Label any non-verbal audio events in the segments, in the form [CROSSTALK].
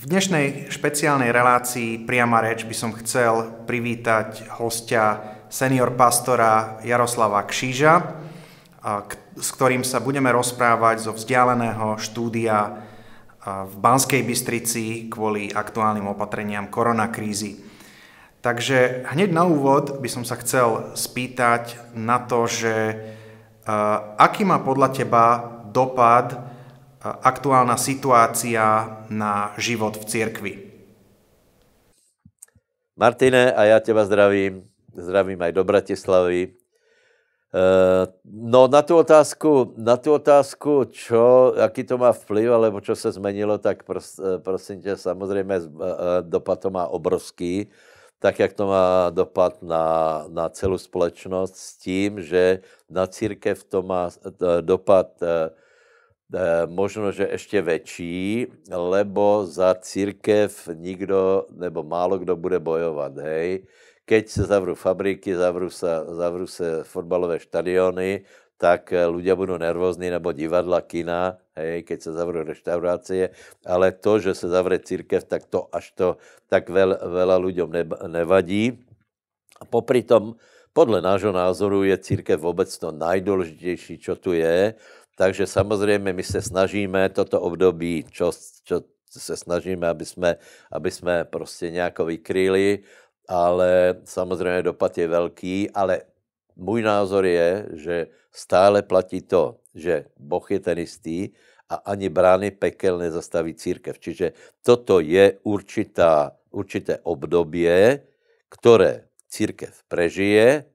V dnešnej špeciálnej relácii Priama reč by som chcel privítať hostia senior pastora Jaroslava Kšíža, s ktorým sa budeme rozprávať zo vzdialeného štúdia v Banskej Bystrici kvôli aktuálnym opatreniam koronakrízy. Takže hneď na úvod by som sa chcel spýtať na to, že aký má podľa teba dopad aktuálna situácia na život v církvi. Martine, a já teba zdravím. Zdravím aj do Bratislavy. Eh, no na tu otázku, na tu otázku, čo, jaký to má vplyv, alebo čo se zmenilo, tak pros, eh, prosím tě, samozřejmě eh, dopad to má obrovský, tak jak to má dopad na, na celou společnost s tím, že na církev to má dopad Eh, možno, že ještě větší, lebo za církev nikdo nebo málo kdo bude bojovat. hej. Keď se zavrú fabriky, zavrú se, zavru se fotbalové štadiony, tak eh, ľudia budou nervózní, nebo divadla, kina, hej, keď se zavrú reštaurácie, ale to, že se zavře církev, tak to až to tak veľ, veľa ľuďom ne, nevadí. A popri tom, podle nášho názoru je církev vůbec to nejdůležitější, čo tu je, takže samozřejmě my se snažíme toto období, čo, čo se snažíme, aby jsme, aby jsme prostě nějak vykryli, ale samozřejmě dopad je velký, ale můj názor je, že stále platí to, že Boh je ten jistý a ani brány pekel nezastaví církev. Čiže toto je určitá, určité obdobě, které církev prežije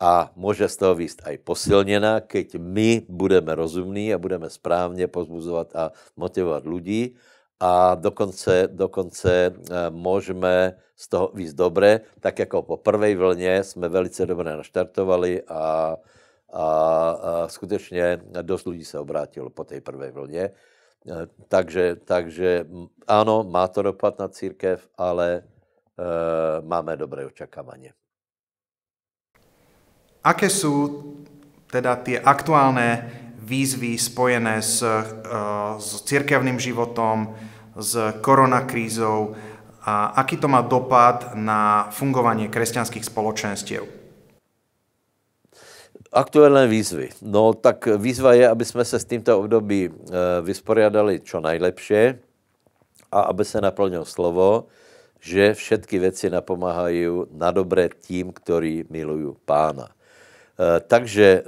a může z toho výst aj posilněná, keď my budeme rozumní a budeme správně pozbuzovat a motivovat lidi a dokonce, dokonce eh, můžeme z toho víc dobré, tak jako po prvej vlně jsme velice dobré naštartovali a, a, a skutečně dost lidí se obrátilo po té první vlně. Eh, takže, takže ano, má to dopad na církev, ale e, máme dobré očekávání. Aké jsou teda ty aktuálné výzvy spojené s, eh, s církevným životom, s koronakrízou a aký to má dopad na fungovanie kresťanských spoločenstiev? Aktuální výzvy. No tak výzva je, aby jsme se s tímto období eh, vysporiadali čo nejlepší a aby se naplnilo slovo, že všetky věci napomáhají na dobré tým, který milují pána. Eh, takže eh,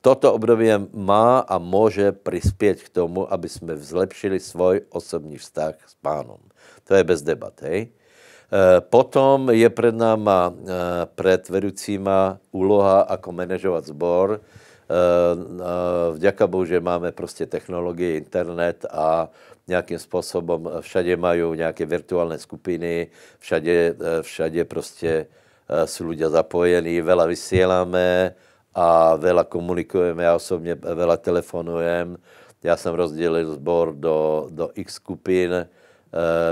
toto období má a může přispět k tomu, aby jsme zlepšili svůj osobní vztah s pánem. To je bez debat, hej? Eh, potom je před náma, před vedoucíma úloha, jako manažovat sbor. Vďaka Bohu, že máme prostě technologie, internet a nějakým způsobem všade mají nějaké virtuální skupiny, všade, všade prostě jsou lidé zapojení, vela vysíláme, a vela komunikujeme, já osobně vela telefonujem. Já jsem rozdělil sbor do, do x skupin e,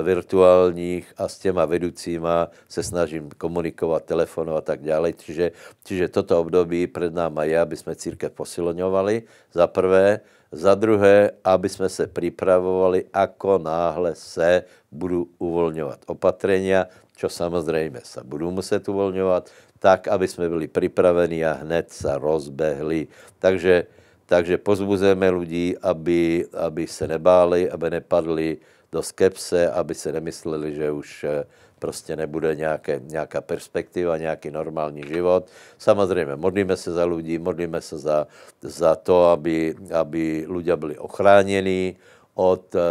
virtuálních a s těma vedoucíma se snažím komunikovat, telefonovat a tak dále. Čiže, čiže toto období před náma je, aby jsme církev posilňovali, za prvé, za druhé, aby jsme se připravovali, ako náhle se budou uvolňovat opatrenia, čo samozřejmě se budou muset uvolňovat, tak, aby jsme byli připraveni a hned se rozbehli. Takže, takže pozbuzujeme lidi, aby, aby se nebáli, aby nepadli do skepse, aby se nemysleli, že už eh, prostě nebude nějaké, nějaká perspektiva, nějaký normální život. Samozřejmě modlíme se za lidi, modlíme se za, za to, aby, aby lidé byli ochráněni, od eh, eh,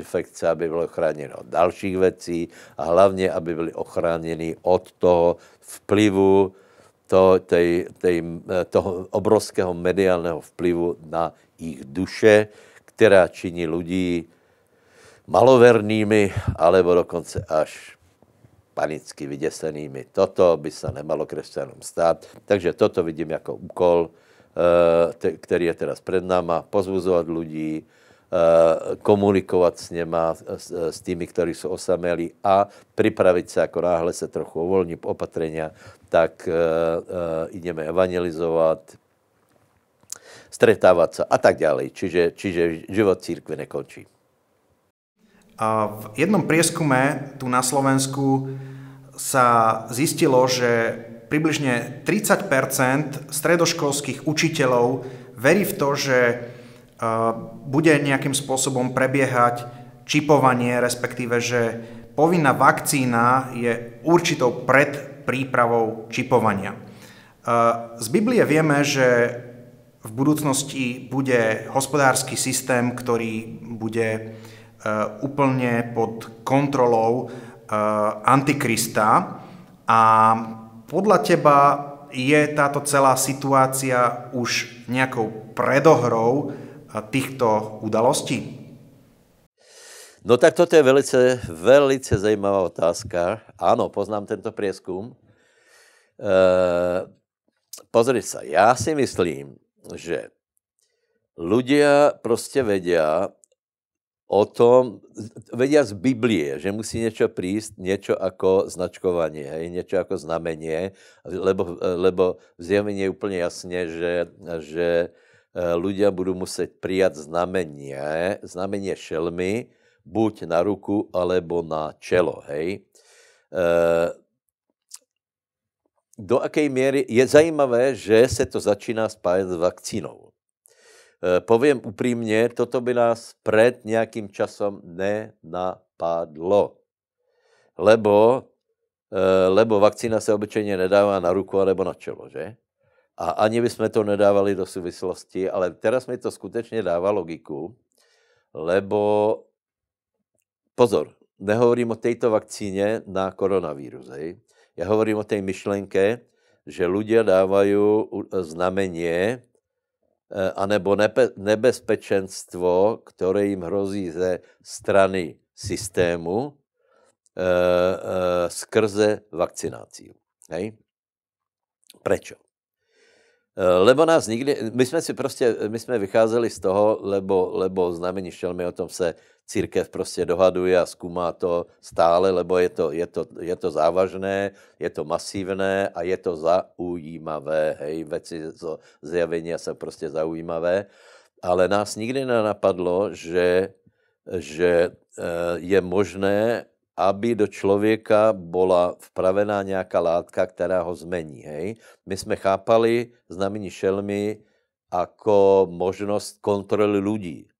infekce, aby bylo ochráněno, od dalších věcí a hlavně, aby byli ochráněni od toho vplyvu to, tej, tej, eh, toho obrovského mediálního vplyvu na jejich duše, která činí lidi malovernými, alebo dokonce až panicky vyděsenými. Toto by se nemalo křesťanům stát. Takže toto vidím jako úkol, Eh, te, který je teraz před náma, pozvuzovať ľudí, eh, komunikovat s něma, eh, s tými, kteří jsou osamělí a připravit se jako náhle se trochu uvolní opatrenia, tak ideme evangelizovat, stretávat se a tak dále. Čiže, čiže život církve nekončí. A v jednom prieskume tu na Slovensku sa zistilo, že približne 30 stredoškolských učiteľov verí v to, že e, bude nejakým spôsobom prebiehať čipovanie, respektíve, že povinná vakcína je určitou prípravou čipovania. E, z Biblie vieme, že v budúcnosti bude hospodársky systém, ktorý bude e, úplne pod kontrolou Antikrista a podľa teba je táto celá situácia už nejakou predohrou týchto udalostí? No tak toto je velice, velice zajímavá otázka. Ano, poznám tento prieskum. E, pozri sa, já si myslím, že ľudia prostě vedia, o tom, vedia z Biblie, že musí niečo prísť, niečo ako značkovanie, hej, niečo ako znamenie, lebo, lebo v zjavení je úplne jasne, že, že eh, ľudia budú musieť prijať znamenie, znamenie šelmy, buď na ruku, alebo na čelo, hej. Eh, do akej miery je zajímavé, že se to začíná spájať s vakcínou. Eh, povím upřímně, toto by nás před nějakým časem nenapadlo. Lebo, eh, lebo vakcína se obyčejně nedává na ruku alebo na čelo, že? A ani bychom to nedávali do souvislosti, ale teraz mi to skutečně dává logiku, lebo pozor, nehovorím o této vakcíně na koronavírus, hej. Já hovorím o té myšlenke, že lidé dávají eh, znamení. Eh, anebo nebe, nebezpečenstvo, které jim hrozí ze strany systému e, e, skrze vakcinaci. Hej? Prečo? Lebo nás nikdy, my jsme si prostě, my jsme vycházeli z toho, lebo, lebo znamení šelmy, o tom se církev prostě dohaduje a zkoumá to stále, lebo je to, je to, je to závažné, je to masivné a je to zaujímavé. Hej, věci z zjavení jsou prostě zaujímavé. Ale nás nikdy nenapadlo, že, že eh, je možné, aby do člověka byla vpravená nějaká látka, která ho zmení. Hej? My jsme chápali znamení šelmy jako možnost kontroly lidí.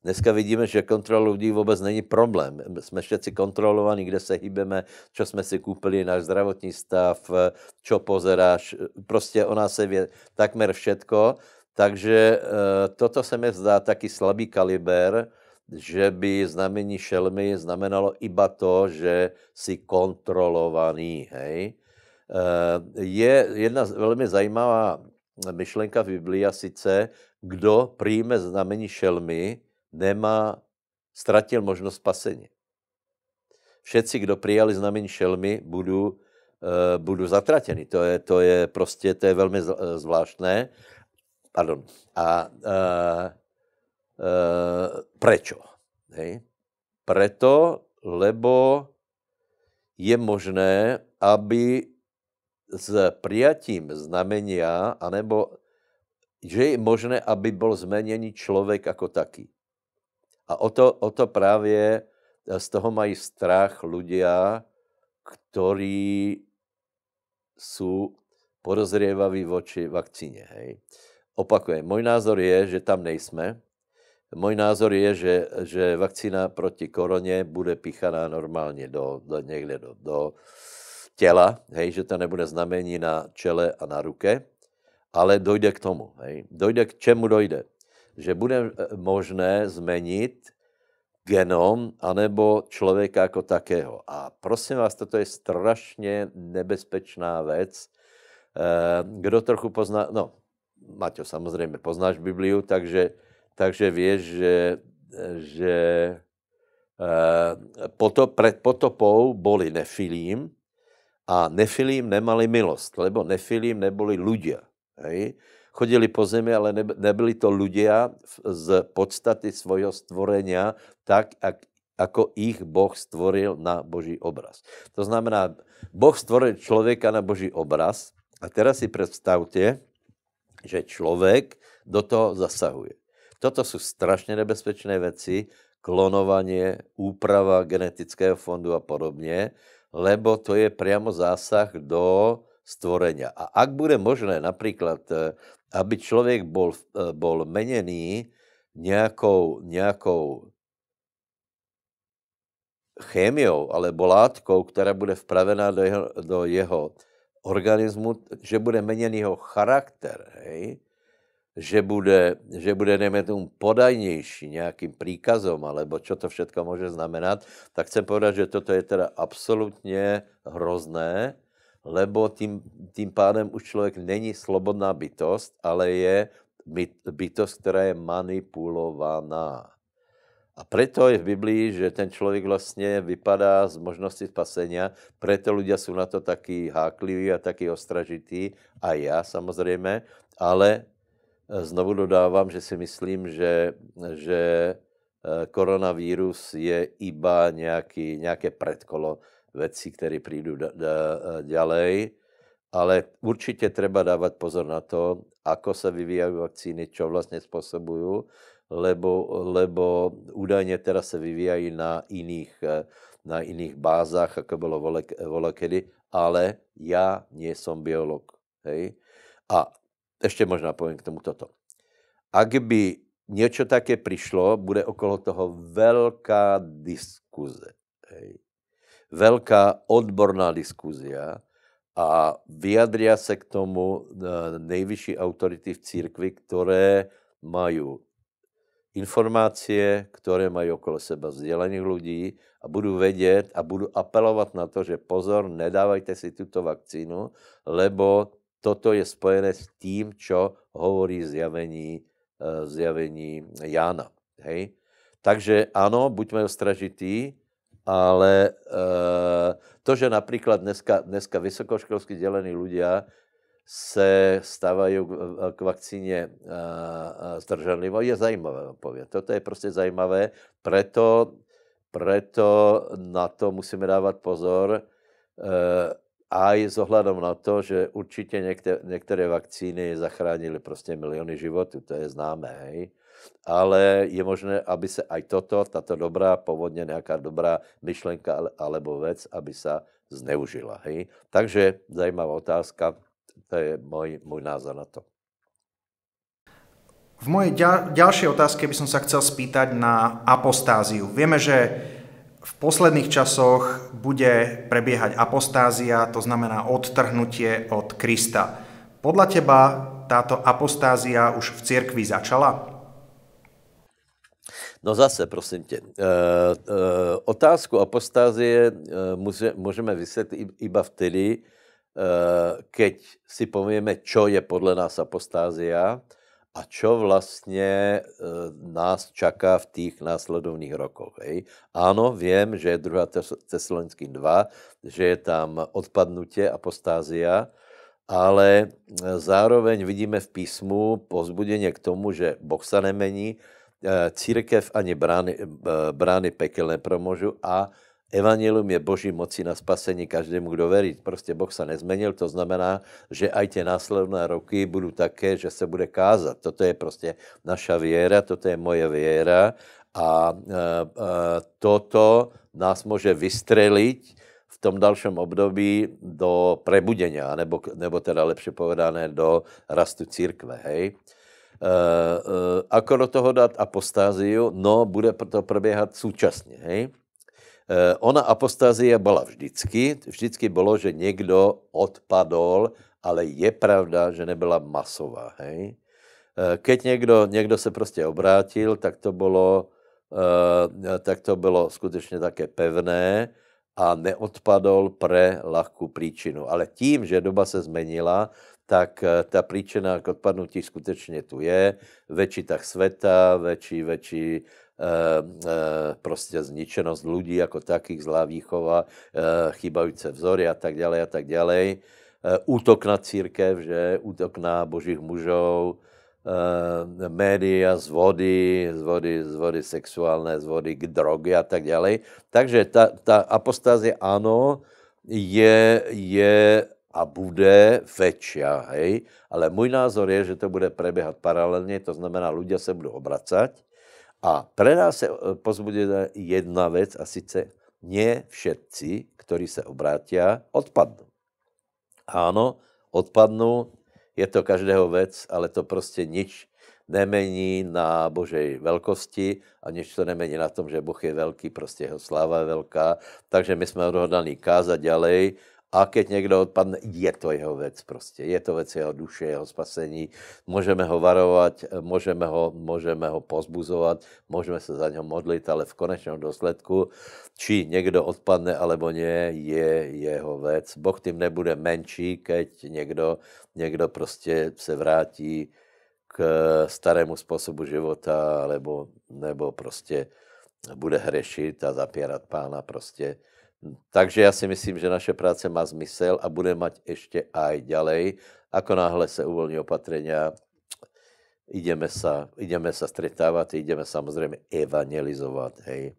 Dneska vidíme, že kontrola lidí vůbec není problém. Jsme všetci kontrolovaní, kde se hýbeme, co jsme si koupili, náš zdravotní stav, co pozeráš. Prostě ona se vě takmer všetko. Takže eh, toto se mi zdá taky slabý kaliber, že by znamení šelmy znamenalo iba to, že si kontrolovaný. Hej? Eh, je jedna velmi zajímavá myšlenka v Biblii a sice, kdo přijme znamení šelmy, nemá, ztratil možnost spasení. Všetci, kdo přijali znamení šelmy, budou eh, budou zatratěni. To je, to je prostě, to je velmi eh, zvláštné. Pardon. A uh, uh, prečo? Hej? Preto, lebo je možné, aby s prijatím znamenia, anebo že je možné, aby byl zmeněný člověk jako taký. A o to, o to právě eh, z toho mají strach ľudia, kteří jsou podozrievaví voči vakcíně. Hej. Opakujem, můj názor je, že tam nejsme. Můj názor je, že, že vakcína proti koroně bude píchaná normálně do, do někde do, do těla, hej, že to nebude znamení na čele a na ruke, ale dojde k tomu. Hej. Dojde k čemu dojde? že bude eh, možné změnit genom anebo člověka jako takého. A prosím vás, toto je strašně nebezpečná věc. Eh, kdo trochu pozná, no, Maťo, samozřejmě poznáš Bibliu, takže, takže věš, že, že eh, potop, před potopou boli Nefilím a Nefilím nemali milost, lebo Nefilím neboli ľudia. Hej? chodili po zemi, ale nebyli to ľudia z podstaty svojho stvorenia tak, jak ako ich Boh stvoril na boží obraz. To znamená, Boh stvoril člověka na boží obraz a teraz si představte, že člověk do toho zasahuje. Toto jsou strašně nebezpečné věci, klonovanie, úprava genetického fondu a podobně, lebo to je priamo zásah do stvorenia. A ak bude možné například eh, aby člověk byl bol eh, meněný nějakou, nějakou chémiou alebo látkou, která bude vpravená do jeho, do jeho organismu, že bude meněný jeho charakter, hej? Že, bude, že bude, dejme tomu, podajnější nějakým příkazom, alebo čo to všetko může znamenat, tak chcem povedat, že toto je teda absolutně hrozné, lebo tím, tím pádem už člověk není slobodná bytost, ale je bytost, která je manipulovaná. A proto je v Biblii, že ten člověk vlastně vypadá z možnosti spasení. Proto lidé jsou na to taky hákliví a taky ostražití, a já samozřejmě, ale eh, znovu dodávám, že si myslím, že, že eh, koronavírus je iba nějaký, nějaké předkolo věci, které přijdou ďalej, eh, ale určitě treba dávat pozor na to, ako sa vyvíjajú vakcíny, čo vlastně spôsobujú, lebo, lebo údajně teraz se vyvíjají na iných, eh, na iných bázách, ako bylo volekedy, vole kedy, ale já nie som biolog. Hej? A ještě možná povím k tomu toto. Ak by něco také přišlo, bude okolo toho velká diskuze. Hej velká odborná diskuzia a vyjadria se k tomu eh, nejvyšší autority v církvi, které mají informácie, které mají okolo sebe vzdělených lidí a budu vědět a budu apelovat na to, že pozor, nedávajte si tuto vakcínu, lebo toto je spojené s tím, co hovorí zjavení, eh, zjavení Jána. Hej? Takže ano, buďme ostražití, ale eh, to, že například dneska, dneska vysokoškolsky dělení ľudia se stávají k vakcíně eh, eh, zdrženlivo, je zajímavé, povím. Toto je prostě zajímavé, proto, proto na to musíme dávat pozor, a i s ohledem na to, že určitě některé, některé vakcíny zachránily prostě miliony životů, to je známé, hej ale je možné, aby se aj toto, tato dobrá, povodně nějaká dobrá myšlenka alebo vec, aby se zneužila. Hej? Takže zajímavá otázka, to je můj, můj názor na to. V mojej ďalšej otázke by som sa chcel spýtať na apostáziu. Vieme, že v posledných časoch bude prebiehať apostázia, to znamená odtrhnutie od Krista. Podľa teba táto apostázia už v cirkvi začala? No zase, prosím tě, e, e, otázku apostázie eh, může, můžeme vysvětlit iba vtedy, e, keď si povíme, čo je podle nás apostázia a čo vlastně nás čaká v těch následovných rokoch. Hej. Ano, vím, že je 2. Tesalonickým 2, že je tam odpadnutě, apostázia, ale zároveň vidíme v písmu pozbudeně k tomu, že Boh se nemení Eh, církev ani brány, eh, brány pekel nepromožu a Evangelium je boží moci na spasení každému, kdo verí. Prostě Boh se nezmenil, to znamená, že aj ty následné roky budou také, že se bude kázat. Toto je prostě naša věra, toto je moje věra a eh, toto nás může vystřelit v tom dalším období do prebudenia, nebo, nebo teda lepší povedané do rastu církve, hej? Eh, eh, ako do toho dát apostáziu? No, bude to proběhat současně, hej? Eh, ona apostazie byla vždycky. Vždycky bylo, že někdo odpadol, ale je pravda, že nebyla masová. Hej? Keď někdo, někdo se prostě obrátil, tak to bylo, tak to bylo skutečně také pevné a neodpadol pre lahkou příčinu. Ale tím, že doba se zmenila, tak eh, ta příčina k odpadnutí skutečně tu je. Větší tak světa, větší, větší E, e, prostě zničenost lidí jako takých, zlá výchova, e, eh, chybající vzory a tak dále a tak dále. Eh, útok na církev, že útok na božích mužů, média z vody, z vody, z vody z vody k drogy a tak dále. Takže ta, ta apostázie ano, je, je a bude já, hej, ale můj názor je, že to bude preběhat paralelně, to znamená, lidé se budou obracať a pre nás se eh, pozbude jedna věc a sice ne všetci, kteří se obrátí, odpadnou. Ano, odpadnou, je to každého věc, ale to prostě nič nemení na Božej velkosti a nič to nemení na tom, že Boh je velký, prostě jeho sláva je velká. Takže my jsme odhodlaní kázat ďalej a keď někdo odpadne, je to jeho věc prostě, je to věc jeho duše, jeho spasení, můžeme ho varovat, můžeme ho, můžeme ho pozbuzovat, můžeme se za něho modlit, ale v konečném důsledku, či někdo odpadne alebo nie, je jeho věc. Boh tím nebude menší, keď někdo, někdo prostě se vrátí k starému způsobu života, alebo, nebo prostě bude hřešit a zapírat pána prostě takže já si myslím, že naše práce má smysl a bude mať ještě aj ďalej. Ako náhle se uvolní opatrenia, ideme sa, ideme sa stretávat, ideme samozřejmě evangelizovat. Hej.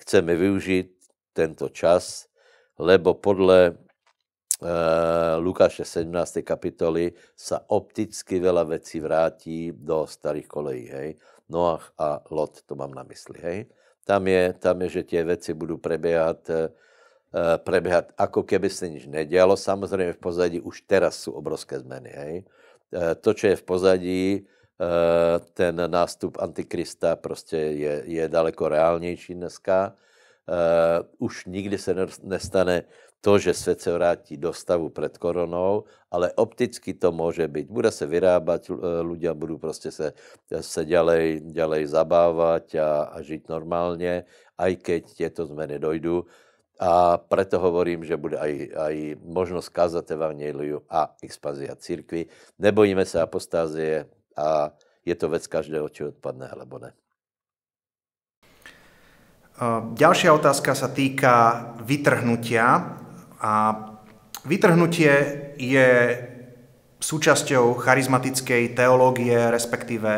Chceme využít tento čas, lebo podle uh, Lukáše 17. kapitoly sa opticky veľa vecí vrátí do starých kolejí. Hej. Noach a Lot, to mám na mysli. Hej. Tam, je, tam je, že tie veci budú prebiehať uh, Eh, prebiehať, ako keby sa nič nedialo. Samozrejme v pozadí už teraz sú obrovské zmeny. Hej. Eh, to, čo je v pozadí, eh, ten nástup Antikrista prostě je, je daleko reálnější dneska. Už nikdy se nestane to, že svět se vrátí do stavu před koronou, ale opticky to může být. Bude se vyrábat lidé, budou prostě se, se ďalej, ďalej zabávat a, a žít normálně, i keď těto změny dojdou. A preto hovorím, že bude aj, aj možnosť kázať evangeliu a expazia církvy. Nebojíme sa apostázie a je to vec každého, či odpadne alebo ne. Ďalšia otázka sa týka vytrhnutia. A vytrhnutie je súčasťou charizmatickej teológie, respektíve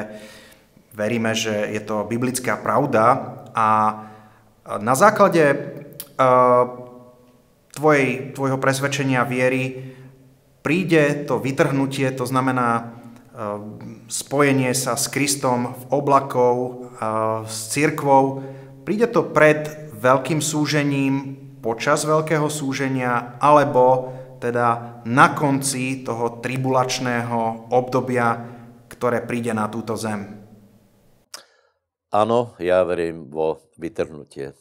veríme, že je to biblická pravda. A na základe Eh, tvojej, tvojho presvedčenia viery príde to vytrhnutie, to znamená eh, spojenie sa s Kristom v oblakov, eh, s církvou. Príde to pred veľkým súžením, počas veľkého súženia, alebo teda na konci toho tribulačného obdobia, ktoré príde na túto zem. Áno, ja verím vo vytrhnutie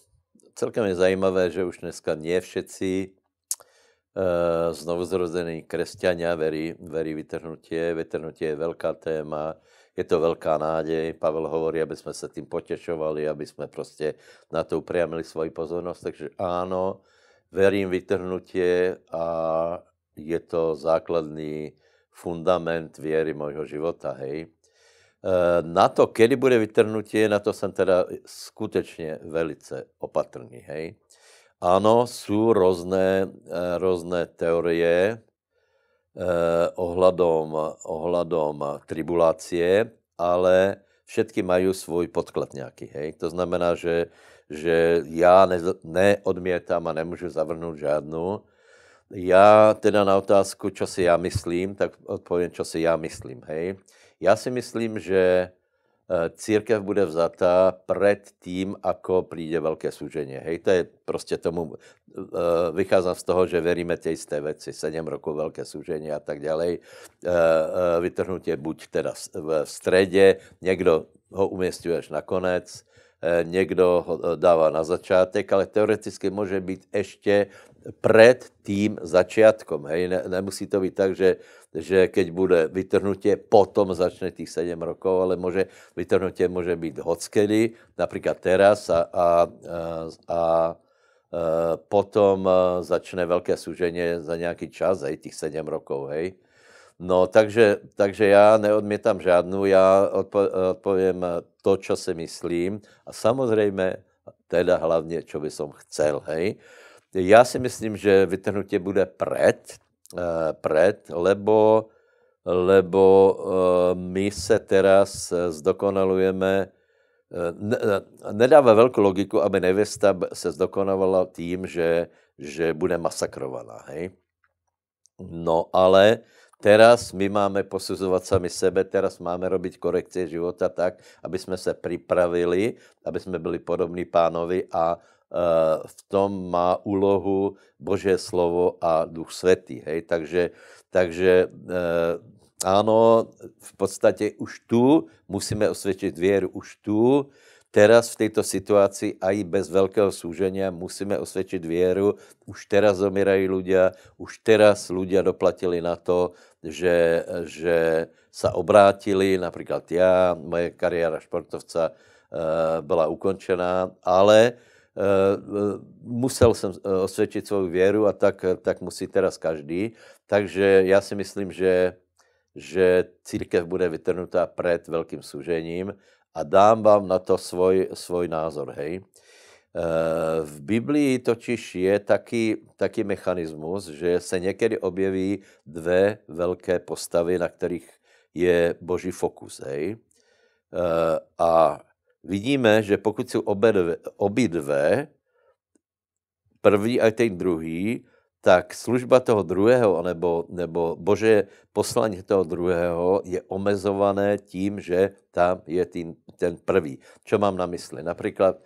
celkem je zajímavé, že už dneska nie všetci eh, znovuzrození kresťania verí, verí vytrhnutie. Vytrhnutie je velká téma, je to velká nádej. Pavel hovorí, aby jsme se tím potěšovali, aby jsme prostě na to upriamili svoji pozornost. Takže ano, verím vytrhnutie a je to základný fundament věry mojho života, hej. Eh, na to, kedy bude vytrhnutí, na to jsem teda skutečně velice opatrný, hej. Ano, jsou různé, eh, různé teorie eh, ohladom, ohladom tribulácie, ale všetky mají svůj podklad nějaký, hej. To znamená, že, že já ne, neodmětám a nemůžu zavrhnout žádnou. Já teda na otázku, co si já myslím, tak odpovím, co si já myslím, hej. Já si myslím, že eh, církev bude vzata před tím, ako přijde velké súženie. Hej, to je prostě tomu, eh, vycházím z toho, že veríme té jisté věci, sedm rokov velké súženie a tak dále. Eh, Vytrhnutě buď teda v středě, někdo ho umístí až nakonec, Eh, někdo ho eh, dává na začátek, ale teoreticky může být ještě před tím začátkem. Hej? Ne, nemusí to být tak, že, že keď bude vytrhnutě, potom začne těch sedm rokov, ale může, vytrhnutě může být hockedy, například teraz a, a, eh, a potom začne velké suženě za nějaký čas, hej, těch sedm rokov, hej. No, takže, takže já neodmítám žádnou, já odpo, odpovím to, co si myslím a samozřejmě teda hlavně, co by som chcel, hej. Já si myslím, že vytrhnutě bude pred, eh, pred, lebo, lebo eh, my se teraz zdokonalujeme, eh, nedává velkou logiku, aby nevěsta se zdokonavala tím, že, že bude masakrovaná, hej. No ale Teraz my máme posuzovat sami sebe, teraz máme robiť korekcie života tak, aby jsme se připravili, aby jsme byli podobní pánovi a eh, v tom má úlohu Boží slovo a Duch Svatý. Hej? Takže, takže eh, ano, v podstatě už tu musíme osvědčit věru, už tu teraz v této situaci a i bez velkého súženia musíme osvědčit věru. Už teraz zomírají ľudia, už teraz ľudia doplatili na to, že, že sa obrátili, například já, moje kariéra športovca eh, byla ukončená, ale eh, musel jsem eh, osvědčit svou věru a tak, tak musí teraz každý. Takže já si myslím, že že církev bude vytrnutá před velkým služením a dám vám na to svoj, svoj názor, hej. Eh, v Biblii totiž je taky, taky mechanismus, že se někdy objeví dvě velké postavy, na kterých je boží fokus. Hej? Eh, a vidíme, že pokud jsou obě dvě, obě dvě první a ten druhý, tak služba toho druhého nebo, nebo bože poslání toho druhého je omezované tím, že tam je tým, ten prvý. Co mám na mysli? Například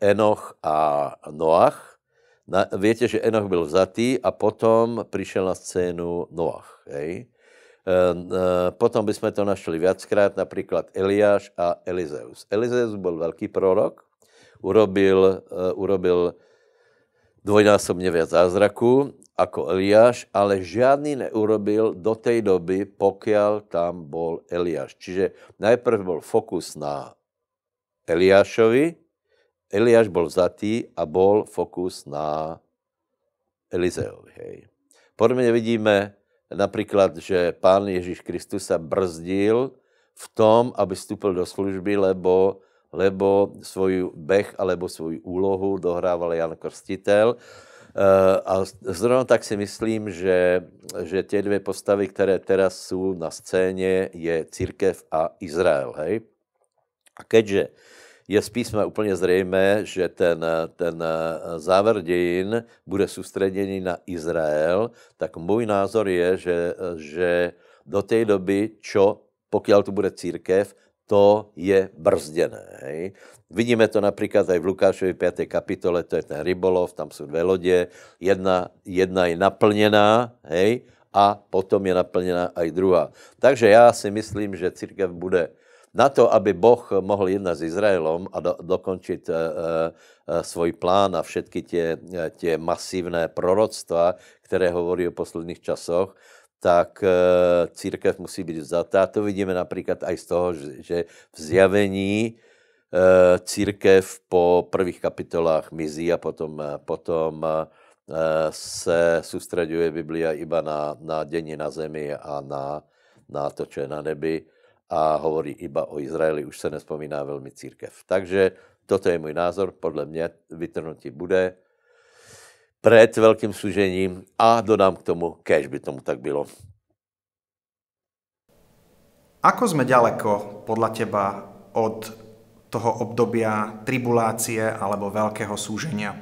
Enoch a Noach. Na, víte, že Enoch byl vzatý a potom přišel na scénu Noach. Hej? Ehm, e, potom bychom to našli viackrát, například Eliáš a Elizeus. Elizeus byl velký prorok, urobil, e, urobil dvojnásobně viac zázraků ako Eliáš, ale žádný neurobil do té doby, pokud tam bol Eliáš. Čiže najprv bol fokus na Eliášovi, Eliáš bol vzatý a bol fokus na Elizeovi. Hej. mě vidíme například, že pán Ježíš Kristus se brzdil v tom, aby vstupil do služby, lebo lebo svoju beh alebo svou úlohu dohrával Jan Krstitel. Eh, a zrovna tak si myslím, že, že tě dvě postavy, které teraz jsou na scéně, je církev a Izrael. Hej? A keďže je z písma úplně zřejmé, že ten, ten eh, záver dějin bude soustředěný na Izrael, tak můj názor je, že, že do té doby, čo, pokud to bude církev, to je brzděné. Hej? Vidíme to například aj v Lukášovi 5. kapitole, to je ten rybolov, tam jsou dvě lodě, jedna, jedna je naplněná, hej, a potom je naplněná i druhá. Takže já si myslím, že církev bude na to, aby Boh mohl jednat s Izraelom a do, dokončit e, e, svůj plán a všetky tě, tě masivné proroctva, které hovorí o posledních časoch, tak uh, církev musí být vzatá. To vidíme například i z toho, že v zjavení Eh, církev po prvých kapitolách mizí a potom, potom eh, se soustředuje Biblia iba na, na dění na zemi a na, na to, co je na nebi a hovorí iba o Izraeli, už se nespomíná velmi církev. Takže toto je můj názor, podle mě vytrnutí bude před velkým služením a dodám k tomu, kež by tomu tak bylo. Ako jsme daleko podle teba od toho obdobia tribulácie alebo velkého súženia?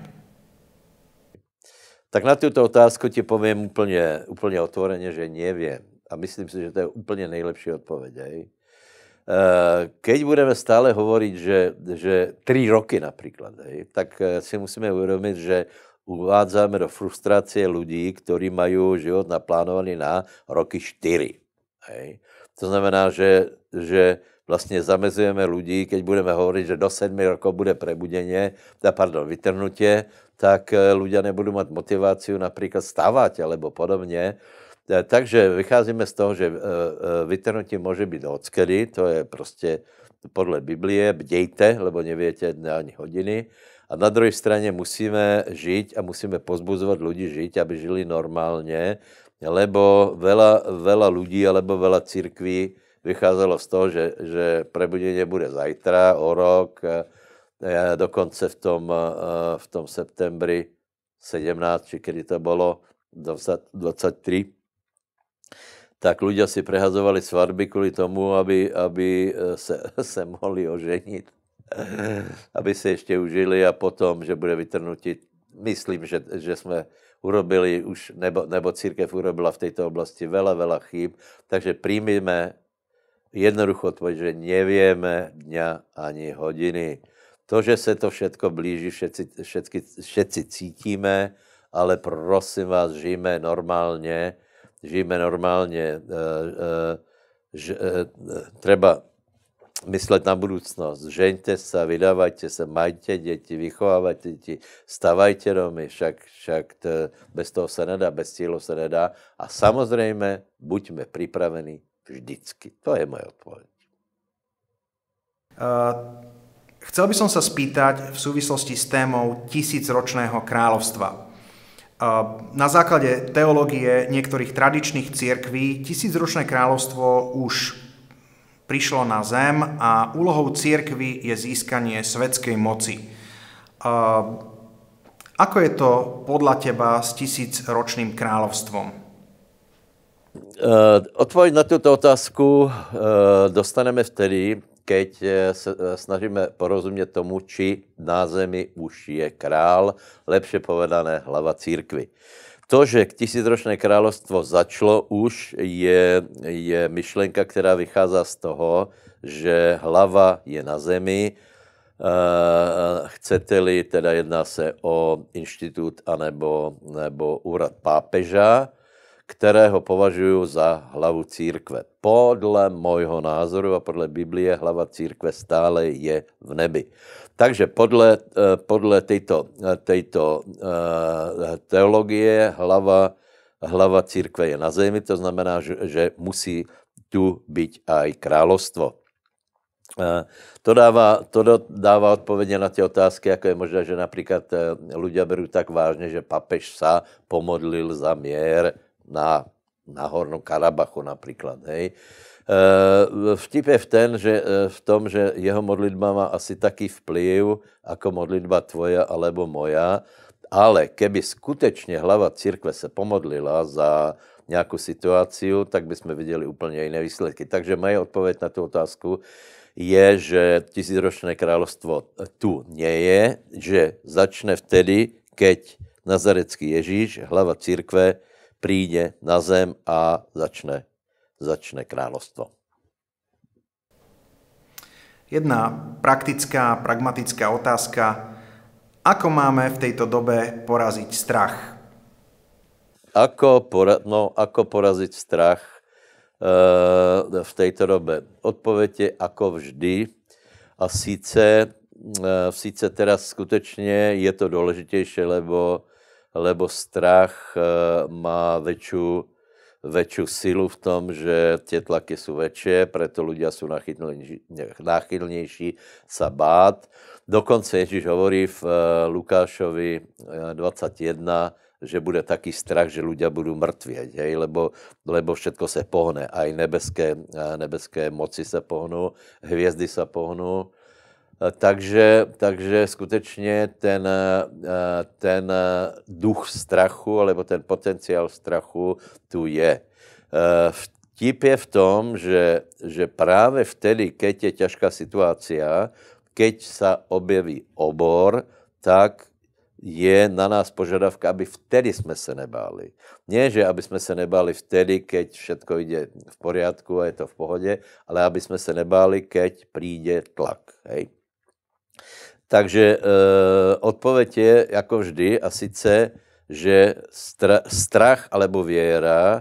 Tak na tuto otázku ti povím úplně, úplně otvoreně, že nevím. A myslím si, že to je úplně nejlepší odpověď. Hej? E, keď budeme stále hovoriť, že, že tri roky napríklad, tak e, si musíme uvedomiť, že uvádzame do frustrácie ľudí, ktorí majú život naplánovaný na roky čtyři. To znamená, že, že vlastně zamezujeme lidí, keď budeme hovorit, že do sedmi rokov bude prebudenie, pardon, vytrnutě, tak eh, ľudia nebudou mít motivaci, například stávat, alebo podobně. Eh, takže vycházíme z toho, že eh, vytrnutí může být odskedy, to je prostě podle Biblie, bdějte, lebo nevíte dne ani hodiny. A na druhé straně musíme žít a musíme pozbuzovat lidi žít, aby žili normálně, lebo veľa, veľa lidí, alebo veľa církví vycházelo z toho, že, že prebudění bude zajtra, o rok, dokonce v tom, eh, v tom septembri 17, či kedy to bylo, 23, tak ľudia si prehazovali svatby kvůli tomu, aby, aby eh, se, [LAUGHS] se mohli oženit, [LAUGHS] aby se ještě užili a potom, že bude vytrnutí. Myslím, že, že jsme urobili už, nebo, nebo církev urobila v této oblasti vela, vela chyb, takže přijmeme Jednoducho odpověď, že nevíme dňa ani hodiny. To, že se to všetko blíží, všetci, všetky, všetci cítíme, ale prosím vás, žijeme normálně, žijeme normálně, e, že, e, eh, treba myslet na budoucnost. Žeňte se, vydávajte se, majte děti, vychovávajte děti, stavajte domy, však, však to, bez toho se nedá, bez cílu se nedá. A samozřejmě buďme připraveni Vždycky. To je moje odpověď. Uh, chcel by som sa spýtať v súvislosti s témou tisícročného kráľovstva. Na základe teológie niektorých tradičných církví tisícročné kráľovstvo už prišlo na zem a úlohou církvy je získanie svetskej moci. Ako je to podľa teba s tisícročným kráľovstvom? Eh, odpověď na tuto otázku eh, dostaneme vtedy, keď eh, se snažíme porozumět tomu, či na zemi už je král, lepše povedané hlava církvy. To, že tisícročné královstvo začalo už, je, je myšlenka, která vychází z toho, že hlava je na zemi, chcete-li, teda jedná se o institut anebo nebo úrad pápeža, kterého považuji za hlavu církve. Podle mojho názoru a podle Biblie hlava církve stále je v nebi. Takže podle, eh, podle této, eh, této eh, teologie hlava, hlava církve je na zemi, to znamená, že musí tu být i královstvo. To dává, to dává odpovědi na ty otázky, jako je možné, že například lidé berou tak vážně, že papež sa pomodlil za mír na, na Hornu Karabachu například. Hej. Eh, vtip je v, ten, že, eh, v tom, že jeho modlitba má asi taký vplyv jako modlitba tvoja alebo moja, ale keby skutečně hlava církve se pomodlila za nějakou situaci, tak bychom viděli úplně jiné výsledky. Takže moje odpověď na tu otázku je, že tisícročné královstvo tu neje, že začne vtedy, keď nazarecký Ježíš, hlava církve, přijde na zem a začne, začne královstvo. Jedna praktická, pragmatická otázka. Ako máme v této době porazit strach? Ako, pora, no, ako porazit strach e, v této době? Odpověď je jako vždy. A sice, e, sice teraz skutečně je to důležitější, lebo lebo strach eh, má väčšiu, väčšiu silu v tom, že tie tlaky sú väčšie, preto ľudia sú náchylnejší sa bát. Dokonce Ježíš hovorí v eh, Lukášovi 21, eh, že bude taký strach, že ľudia budú mrtví, hej, lebo, lebo všetko se pohne. Aj nebeské, nebeské moci se pohnú, hvězdy se pohnú Eh, takže, takže skutečně ten, eh, ten duch strachu, alebo ten potenciál strachu tu je. Eh, vtip je v tom, že, že právě vtedy, keď je těžká situace, keď se objeví obor, tak je na nás požadavka, aby vtedy jsme se nebáli. Ne, že aby jsme se nebáli vtedy, keď všetko jde v poriadku a je to v pohodě, ale aby jsme se nebáli, keď přijde tlak. Hej? Takže e, odpověď je jako vždy a sice, že strach alebo věra e,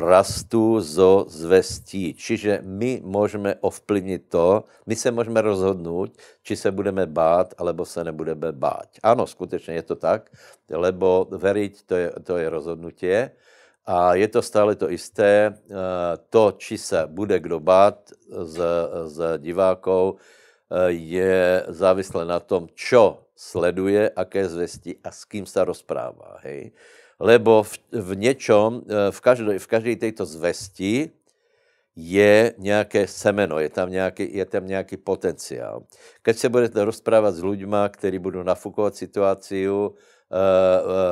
rastu zo zvestí. Čiže my můžeme ovplyvnit to, my se můžeme rozhodnout, či se budeme bát, alebo se nebudeme bát. Ano, skutečně je to tak, lebo veriť to je, to je rozhodnutie. A je to stále to isté, e, to, či se bude kdo bát z, z je závislé na tom, čo sleduje, aké zvesti a s kým se rozprává. Hej? Lebo v, v něčom, eh, v každé, v každé této zvesti je nějaké semeno, je tam nějaký, je tam nějaký potenciál. Keď se budete rozprávat s lidmi, kteří budou nafukovat situaci, uh, uh,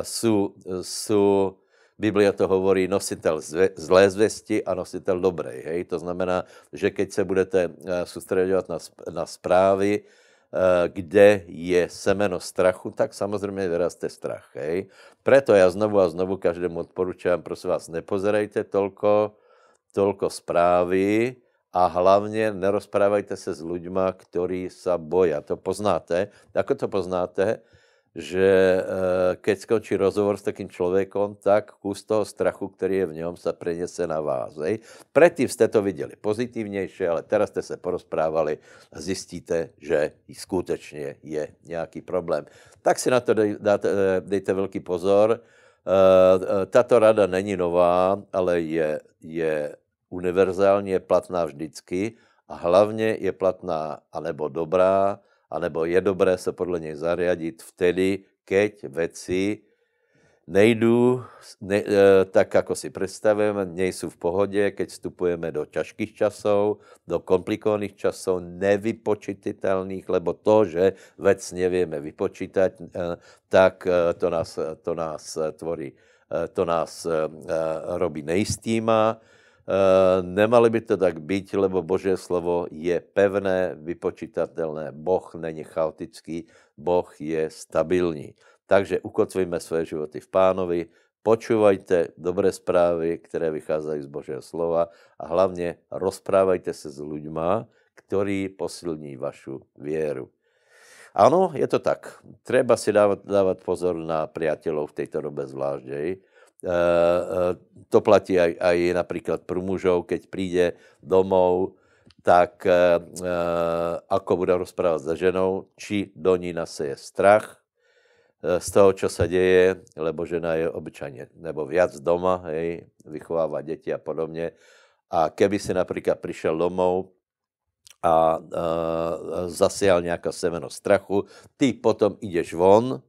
jsou, jsou Biblia to hovorí nositel zlé zvěsti a nositel dobré. Hej? To znamená, že keď se budete eh, soustředovat na, na zprávy, eh, kde je semeno strachu, tak samozřejmě vyrazte strach. Hej? Preto já znovu a znovu každému odporučám, prosím vás, nepozerajte tolko, tolko zprávy, a hlavně nerozprávajte se s lidmi, kteří se bojí. To poznáte. Jako to poznáte? že eh, keď skončí rozhovor s takým člověkem, tak kus toho strachu, který je v něm, se přenese na vás. Hej. Predtým jste to viděli pozitivnější, ale teraz jste se porozprávali a zjistíte, že skutečně je nějaký problém. Tak si na to dej, dáte, eh, dejte velký pozor. Eh, tato rada není nová, ale je, je univerzálně platná vždycky a hlavně je platná anebo dobrá, anebo je dobré se podle něj zariadit vtedy, keď veci nejdu ne, eh, tak, jako si představujeme, nejsou v pohodě, keď vstupujeme do těžkých časov, do komplikovaných časov, nevypočititelných, lebo to, že vec vypočítat, e, tak eh, to nás, to nás tvorí, to nás robí nejistýma, Eh, nemali by to tak být, lebo Boží slovo je pevné, vypočítatelné. Boh není chaotický, Boh je stabilní. Takže ukotvíme své životy v pánovi, počúvajte dobré zprávy, které vycházejí z Božího slova a hlavně rozprávajte se s lidmi, ktorí posilní vašu věru. Ano, je to tak. Treba si dávat, dávat pozor na přátelů v této době Uh, Eh, eh, to platí aj, aj například pro mužov, keď príde domov, tak eh, ako bude rozprávat za ženou, či do ní naseje strach z toho, čo se děje, lebo žena je obyčajně nebo viac doma, hej, vychovává děti a podobně. A keby si například přišel domov a a zasial nějaká semeno strachu, ty potom ideš von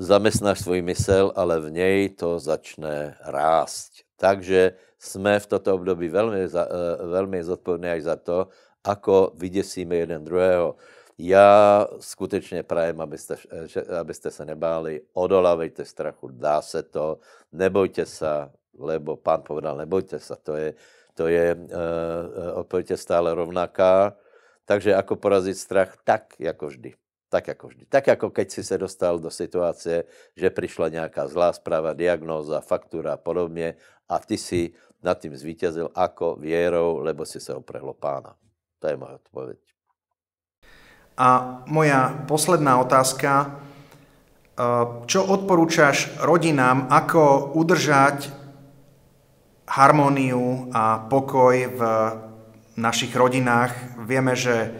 zaměstnáš svůj mysl, ale v něj to začne rást. Takže jsme v toto období velmi, za, eh, velmi zodpovědní až za to, ako vyděsíme jeden druhého. Já skutečně prajem, abyste, abyste se nebáli, odolávejte strachu, dá se to, nebojte se, lebo pán povedal, nebojte se, to je, to je uh, odpověď je stále rovnaká. Takže ako porazit strach, tak jako vždy tak jako vždy. Tak jako keď si se dostal do situace, že přišla nějaká zlá zpráva, diagnóza, faktura a podobně a ty si nad tím zvítězil jako věrou, lebo si se oprehlo pána. To je moje odpověď. A moja posledná otázka. E, čo odporúčaš rodinám, ako udržať harmoniu a pokoj v našich rodinách? Vieme, že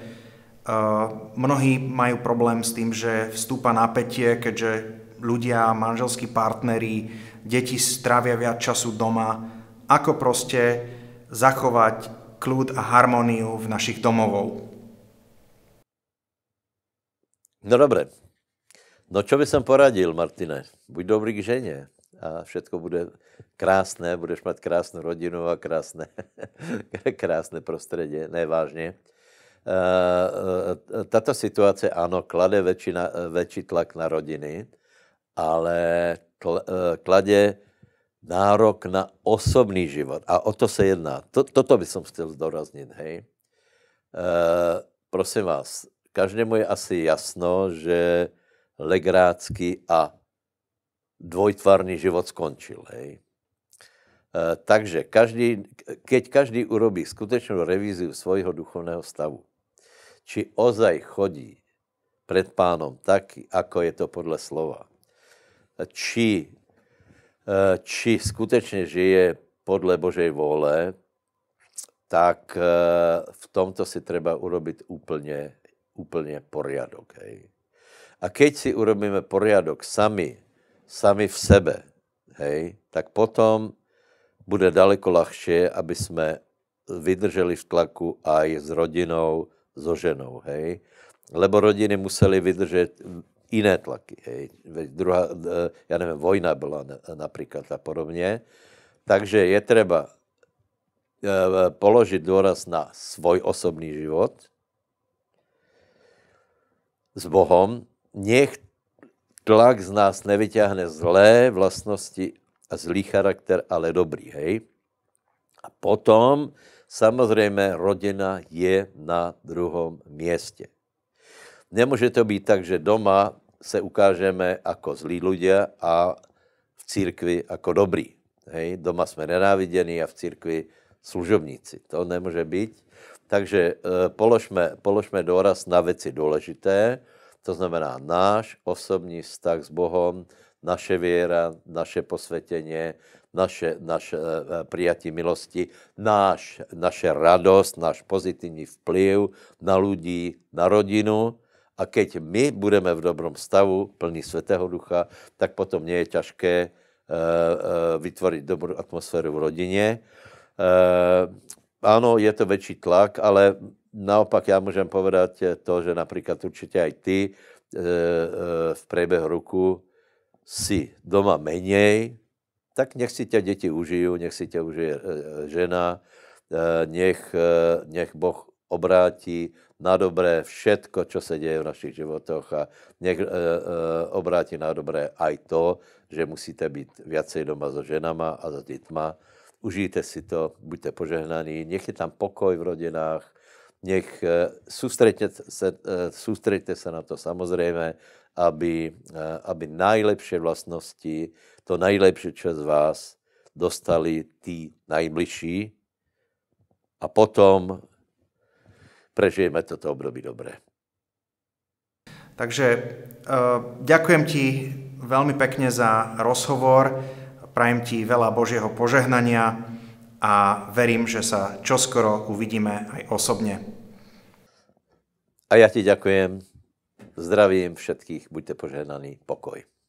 Eh, mnohí majú problém s tým, že vstúpa napätie, keďže ľudia, manželskí partneri, deti strávia viac času doma. Ako proste zachovať kľud a harmoniu v našich domovou? No dobré. No čo by som poradil, Martine? Buď dobrý k ženě a všetko bude krásné, budeš mít krásnou rodinu a krásné, [LAUGHS] krásné prostředí, Nevážne. Eh, eh, tato situace, ano, klade větší, eh, větší tlak na rodiny, ale klade nárok na osobný život. A o to se jedná. To, toto by som chtěl zdoraznit, hej. prosím vás, každému je asi jasno, že legrácký a dvojtvárný život skončil, hej. takže každý, keď každý urobí skutečnou revizi svojho duchovného stavu, či ozaj chodí pred pánom tak, ako je to podle slova. Či, eh, či skutečně žije podle Božej vůle, tak eh, v tomto si treba urobit úplně, úplně poriadok. Hej. A keď si urobíme poriadok sami, sami v sebe, hej, tak potom bude daleko lahšie, aby jsme vydrželi v tlaku aj s rodinou, so ženou, hej. Lebo rodiny museli vydržet jiné tlaky, hej. Druhá, e, já nevím, vojna byla například a podobně. Takže je třeba e, položit důraz na svůj osobný život s Bohem. Nech tlak z nás nevyťahne zlé vlastnosti a zlý charakter, ale dobrý, hej. A potom Samozřejmě rodina je na druhém městě. Nemůže to být tak, že doma se ukážeme jako zlí lidé a v církvi jako dobrý. Hej? Doma jsme nenáviděni a v církvi služobníci. To nemůže být. Takže eh, položme, položme důraz na věci důležité, to znamená náš osobní vztah s Bohem, naše věra, naše posvětění naše, naše eh, eh, prijatí milosti, náš, naše radost, náš pozitivní vplyv na lidi, na rodinu. A keď my budeme v dobrom stavu, plní Svatého Ducha, tak potom nie je těžké eh, vytvořit dobrou atmosféru v rodině. Ano, je to větší tlak, ale naopak já můžem povedať to, že například určitě aj ty v průběhu roku si doma menej, tak nech si tě děti užiju, nech si tě užije eh, eh, žena, eh, nech, nech Boh obrátí na dobré všetko, co se děje v našich životech, a nech obrátí na dobré aj to, že musíte být viacej doma so ženama a za dětma. Užijte si to, buďte požehnaní, nech je tam pokoj v rodinách, nech sústreďte se, se na to samozřejmě, aby, aby nejlepší vlastnosti to nejlepší co z vás dostali ty nejbližší a potom prežijeme toto období dobré. Takže eh, ďakujem ti veľmi pekne za rozhovor, prajem ti veľa Božieho požehnania a verím, že sa čoskoro uvidíme aj osobne. A ja ti ďakujem, zdravím všetkých, buďte požehnaní, pokoj.